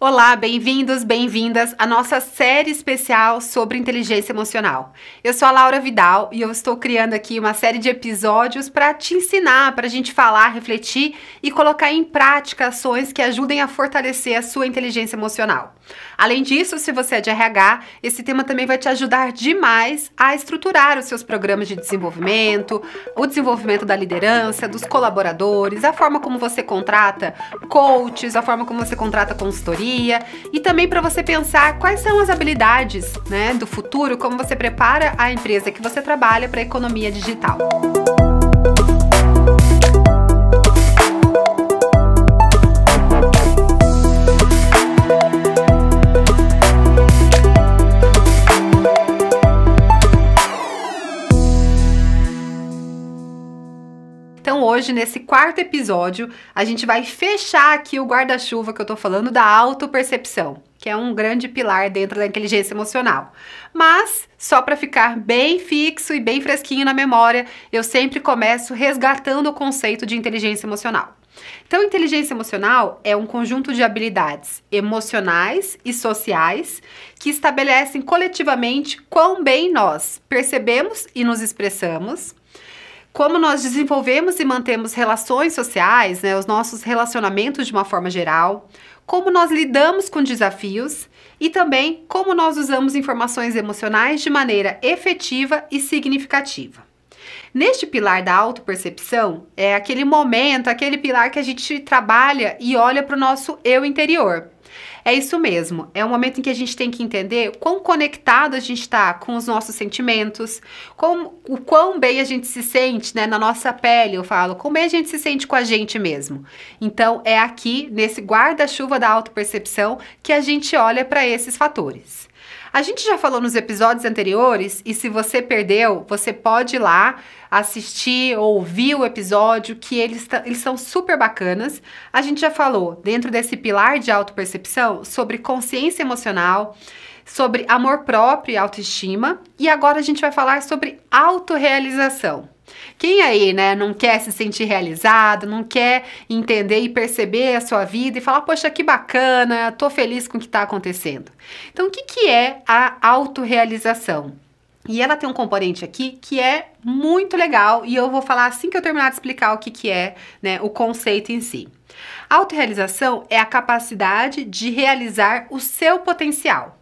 Olá, bem-vindos, bem-vindas à nossa série especial sobre inteligência emocional. Eu sou a Laura Vidal e eu estou criando aqui uma série de episódios para te ensinar, para a gente falar, refletir e colocar em prática ações que ajudem a fortalecer a sua inteligência emocional. Além disso, se você é de RH, esse tema também vai te ajudar demais a estruturar os seus programas de desenvolvimento, o desenvolvimento da liderança, dos colaboradores, a forma como você contrata coaches, a forma como você contrata consultoria e também para você pensar quais são as habilidades né, do futuro, como você prepara a empresa que você trabalha para a economia digital. hoje, nesse quarto episódio, a gente vai fechar aqui o guarda-chuva que eu tô falando da autopercepção, que é um grande pilar dentro da inteligência emocional. Mas, só para ficar bem fixo e bem fresquinho na memória, eu sempre começo resgatando o conceito de inteligência emocional. Então, inteligência emocional é um conjunto de habilidades emocionais e sociais que estabelecem coletivamente quão bem nós percebemos e nos expressamos, como nós desenvolvemos e mantemos relações sociais, né, os nossos relacionamentos de uma forma geral, como nós lidamos com desafios e também como nós usamos informações emocionais de maneira efetiva e significativa. Neste pilar da autopercepção, é aquele momento, aquele pilar que a gente trabalha e olha para o nosso eu interior. É isso mesmo. É um momento em que a gente tem que entender quão conectado a gente está com os nossos sentimentos, com o quão bem a gente se sente, né? Na nossa pele, eu falo, como bem a gente se sente com a gente mesmo. Então, é aqui, nesse guarda-chuva da autopercepção, que a gente olha para esses fatores. A gente já falou nos episódios anteriores e se você perdeu, você pode ir lá assistir ou ouvir o episódio que eles, eles são super bacanas. A gente já falou dentro desse pilar de autopercepção sobre consciência emocional, sobre amor próprio e autoestima e agora a gente vai falar sobre autorrealização. Quem aí, né, não quer se sentir realizado, não quer entender e perceber a sua vida e falar, poxa, que bacana, tô feliz com o que está acontecendo. Então, o que, que é a autorrealização? E ela tem um componente aqui que é muito legal e eu vou falar assim que eu terminar de explicar o que, que é né, o conceito em si. Autorealização é a capacidade de realizar o seu potencial.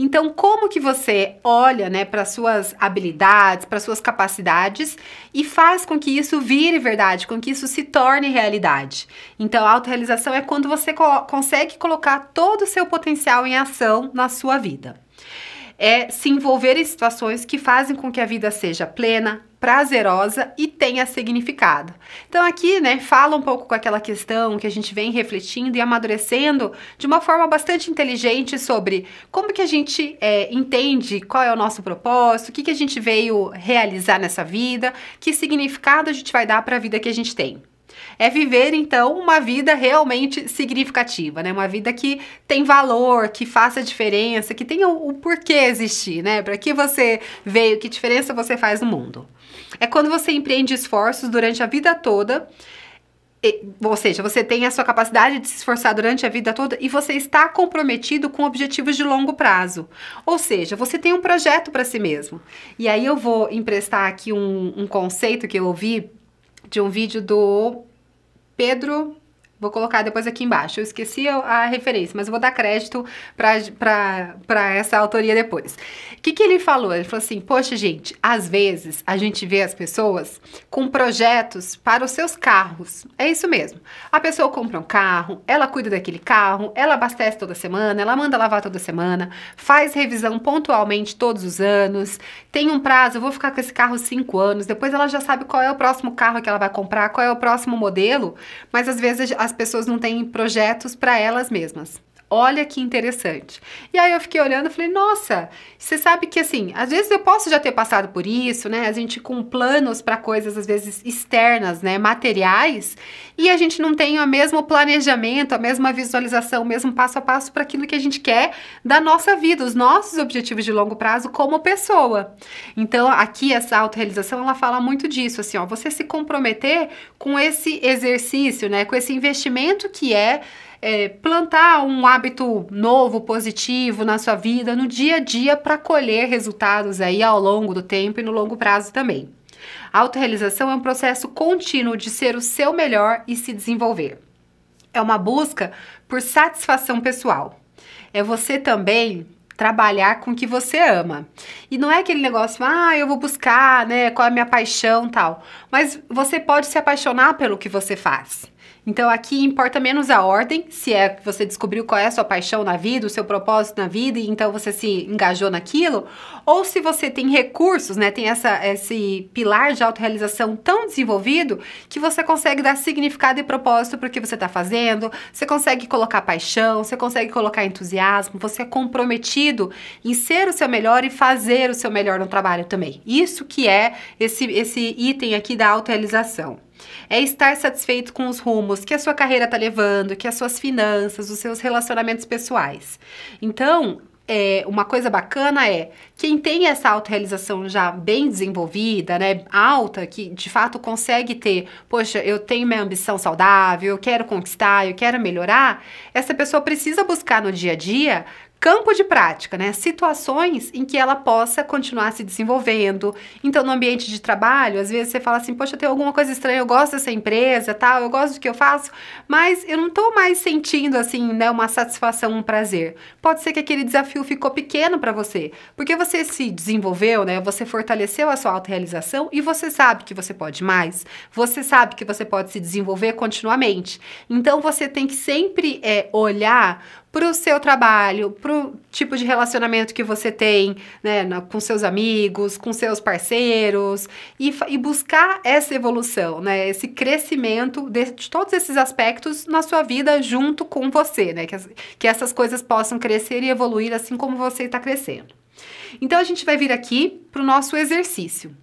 Então, como que você olha, né, para suas habilidades, para suas capacidades e faz com que isso vire verdade, com que isso se torne realidade? Então, a autorrealização é quando você co consegue colocar todo o seu potencial em ação na sua vida é se envolver em situações que fazem com que a vida seja plena, prazerosa e tenha significado. Então aqui, né, fala um pouco com aquela questão que a gente vem refletindo e amadurecendo de uma forma bastante inteligente sobre como que a gente é, entende qual é o nosso propósito, o que que a gente veio realizar nessa vida, que significado a gente vai dar para a vida que a gente tem. É viver, então, uma vida realmente significativa, né? Uma vida que tem valor, que faça diferença, que tenha o, porquê existir, né? Para que você veio, que diferença você faz no mundo. É quando você empreende esforços durante a vida toda ou seja, você tem a sua capacidade de se esforçar durante a vida toda e você está comprometido com objetivos de longo prazo. Ou seja, você tem um projeto para si mesmo. E aí eu vou emprestar aqui um, um conceito que eu ouvi de um vídeo do Pedro Vou colocar depois aqui embaixo. Eu esqueci a referência, mas vou dar crédito para essa autoria depois. O que, que ele falou? Ele falou assim: Poxa, gente, às vezes a gente vê as pessoas com projetos para os seus carros. É isso mesmo. A pessoa compra um carro, ela cuida daquele carro, ela abastece toda semana, ela manda lavar toda semana, faz revisão pontualmente todos os anos, tem um prazo, eu vou ficar com esse carro cinco anos. Depois ela já sabe qual é o próximo carro que ela vai comprar, qual é o próximo modelo, mas às vezes as pessoas não têm projetos para elas mesmas. Olha que interessante. E aí eu fiquei olhando e falei, nossa, você sabe que assim, às vezes eu posso já ter passado por isso, né? A gente com planos para coisas às vezes externas, né, materiais, e a gente não tem o mesmo planejamento, a mesma visualização, o mesmo passo a passo para aquilo que a gente quer da nossa vida, os nossos objetivos de longo prazo como pessoa. Então, aqui essa autorrealização, ela fala muito disso, assim, ó, você se comprometer com esse exercício, né, com esse investimento que é é, plantar um hábito novo, positivo na sua vida, no dia a dia, para colher resultados aí ao longo do tempo e no longo prazo também. A autorrealização é um processo contínuo de ser o seu melhor e se desenvolver. É uma busca por satisfação pessoal. É você também trabalhar com o que você ama. E não é aquele negócio, ah, eu vou buscar, né, qual é a minha paixão, tal. Mas você pode se apaixonar pelo que você faz. Então aqui importa menos a ordem, se é que você descobriu qual é a sua paixão na vida, o seu propósito na vida, e então você se engajou naquilo, ou se você tem recursos, né, tem essa, esse pilar de autorrealização tão desenvolvido que você consegue dar significado e propósito para o que você está fazendo, você consegue colocar paixão, você consegue colocar entusiasmo, você é comprometido em ser o seu melhor e fazer o seu melhor no trabalho também. Isso que é esse, esse item aqui da autorrealização. É estar satisfeito com os rumos que a sua carreira está levando, que as suas finanças, os seus relacionamentos pessoais. Então, é, uma coisa bacana é quem tem essa autorrealização já bem desenvolvida, né, alta, que de fato consegue ter, poxa, eu tenho minha ambição saudável, eu quero conquistar, eu quero melhorar, essa pessoa precisa buscar no dia a dia campo de prática, né? Situações em que ela possa continuar se desenvolvendo. Então, no ambiente de trabalho, às vezes você fala assim: "Poxa, tem alguma coisa estranha, eu gosto dessa empresa, tal, eu gosto do que eu faço, mas eu não tô mais sentindo assim, né, uma satisfação, um prazer". Pode ser que aquele desafio ficou pequeno para você, porque você se desenvolveu, né? Você fortaleceu a sua autorrealização e você sabe que você pode mais. Você sabe que você pode se desenvolver continuamente. Então, você tem que sempre é, olhar para o seu trabalho, para o tipo de relacionamento que você tem né, na, com seus amigos, com seus parceiros, e, e buscar essa evolução, né, esse crescimento de, de, todos esses aspectos na sua vida junto com você, né, que, as, que essas coisas possam crescer e evoluir assim como você está crescendo. Então, a gente vai vir aqui para o nosso exercício.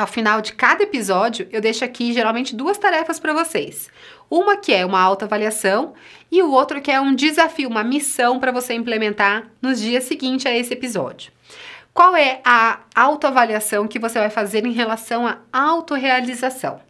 Ao final de cada episódio, eu deixo aqui geralmente duas tarefas para vocês. Uma que é uma autoavaliação e o outro que é um desafio, uma missão para você implementar nos dias seguintes a esse episódio. Qual é a autoavaliação que você vai fazer em relação à autorrealização?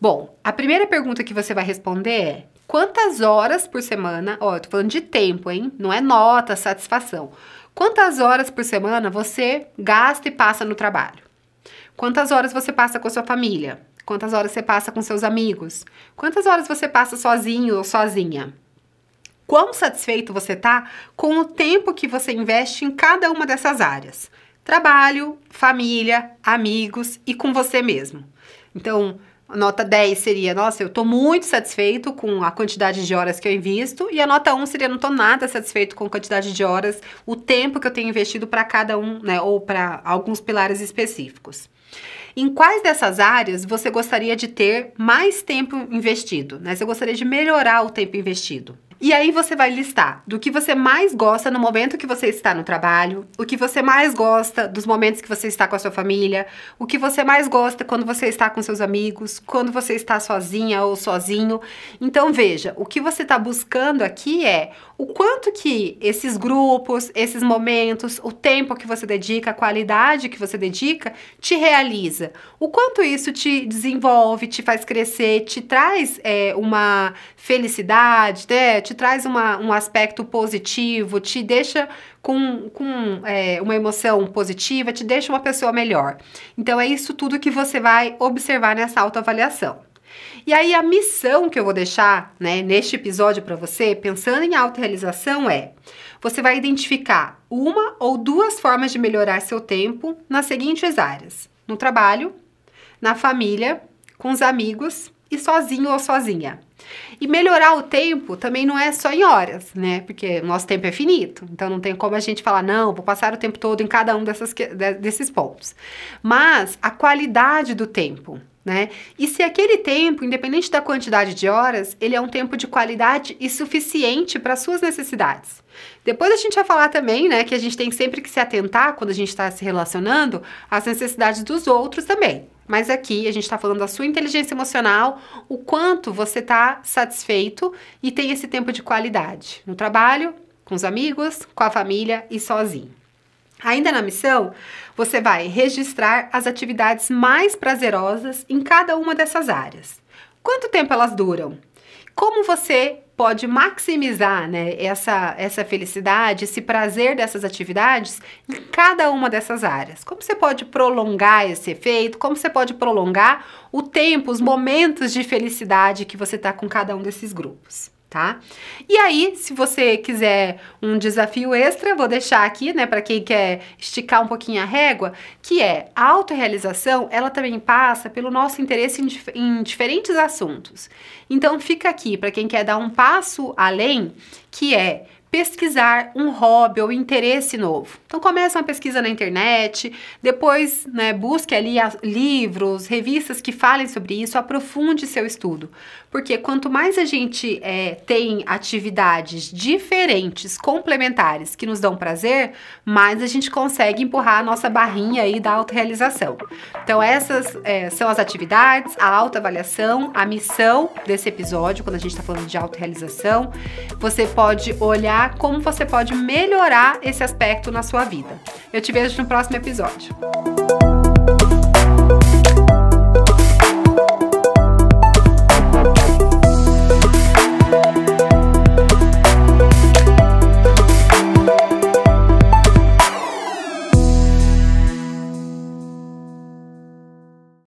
Bom, a primeira pergunta que você vai responder é: quantas horas por semana, ó, eu tô falando de tempo, hein? Não é nota, satisfação. Quantas horas por semana você gasta e passa no trabalho? Quantas horas você passa com a sua família? Quantas horas você passa com seus amigos? Quantas horas você passa sozinho ou sozinha? Quão satisfeito você está com o tempo que você investe em cada uma dessas áreas? Trabalho, família, amigos e com você mesmo. Então, nota 10 seria, nossa, eu tô muito satisfeito com a quantidade de horas que eu invisto, e a nota 1 seria, não tô nada satisfeito com a quantidade de horas, o tempo que eu tenho investido para cada um, né, ou para alguns pilares específicos. Em quais dessas áreas você gostaria de ter mais tempo investido? Né? Você gostaria de melhorar o tempo investido? E aí você vai listar do que você mais gosta no momento que você está no trabalho, o que você mais gosta dos momentos que você está com a sua família, o que você mais gosta quando você está com seus amigos, quando você está sozinha ou sozinho. Então veja, o que você está buscando aqui é o quanto que esses grupos, esses momentos, o tempo que você dedica, a qualidade que você dedica, te realiza. O quanto isso te desenvolve, te faz crescer, te traz é, uma felicidade, né? te traz uma, um aspecto positivo, te deixa com, com é, uma emoção positiva, te deixa uma pessoa melhor. Então, é isso tudo que você vai observar nessa autoavaliação. E aí, a missão que eu vou deixar né, neste episódio para você, pensando em autorrealização, é: você vai identificar uma ou duas formas de melhorar seu tempo nas seguintes áreas: no trabalho, na família, com os amigos e sozinho ou sozinha. E melhorar o tempo também não é só em horas, né? Porque nosso tempo é finito. Então não tem como a gente falar, não, vou passar o tempo todo em cada um dessas, desses pontos. Mas a qualidade do tempo. Né? E se aquele tempo, independente da quantidade de horas, ele é um tempo de qualidade e suficiente para suas necessidades. Depois a gente vai falar também, né, que a gente tem sempre que se atentar quando a gente está se relacionando às necessidades dos outros também. Mas aqui a gente está falando da sua inteligência emocional, o quanto você está satisfeito e tem esse tempo de qualidade no trabalho, com os amigos, com a família e sozinho. Ainda na missão, você vai registrar as atividades mais prazerosas em cada uma dessas áreas. Quanto tempo elas duram? como você pode maximizar né, essa, essa felicidade, esse prazer dessas atividades em cada uma dessas áreas. Como você pode prolongar esse efeito, como você pode prolongar o tempo, os momentos de felicidade que você está com cada um desses grupos tá? E aí, se você quiser um desafio extra, vou deixar aqui, né, para quem quer esticar um pouquinho a régua, que é a autorrealização, ela também passa pelo nosso interesse em, dif em diferentes assuntos. Então fica aqui para quem quer dar um passo além, que é pesquisar um hobby ou interesse novo. Então começa uma pesquisa na internet, depois né, busque ali as, livros, revistas que falem sobre isso, aprofunde seu estudo. Porque quanto mais a gente é, tem atividades diferentes, complementares, que nos dão prazer, mais a gente consegue empurrar a nossa barrinha aí da autorrealização. Então essas é, são as atividades, a autoavaliação, a missão desse episódio, quando a gente está falando de autorrealização. Você pode olhar como você pode melhorar esse aspecto na sua vida. Eu te vejo no próximo episódio.